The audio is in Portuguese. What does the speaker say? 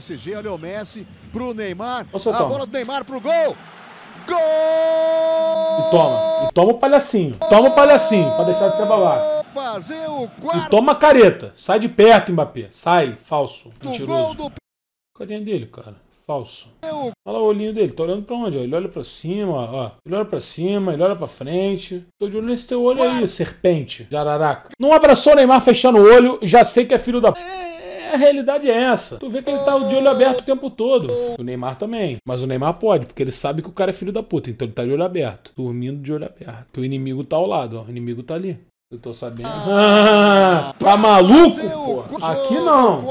CG, olha o Messi pro Neymar. Nossa, a toma. bola do Neymar pro gol. Gol! E toma. E toma o palhacinho. Toma o palhacinho, pra deixar de ser babaca. Fazer o quarto. E toma a careta. Sai de perto, Mbappé. Sai, falso. Mentiroso. Do... Carinha dele, cara. Falso. Olha lá o olhinho dele, tá olhando pra onde? Ó? Ele olha pra cima, ó. Ele olha pra cima, ele olha pra frente. Tô de olho nesse teu olho aí, serpente Jararaca. Não abraçou o Neymar fechando o olho, já sei que é filho da a realidade é essa. Tu vê que ele tá de olho aberto o tempo todo. O Neymar também. Mas o Neymar pode, porque ele sabe que o cara é filho da puta. Então ele tá de olho aberto. Dormindo de olho aberto. Porque o inimigo tá ao lado, ó. O inimigo tá ali. Eu tô sabendo. Ah, tá maluco, pô? Aqui não.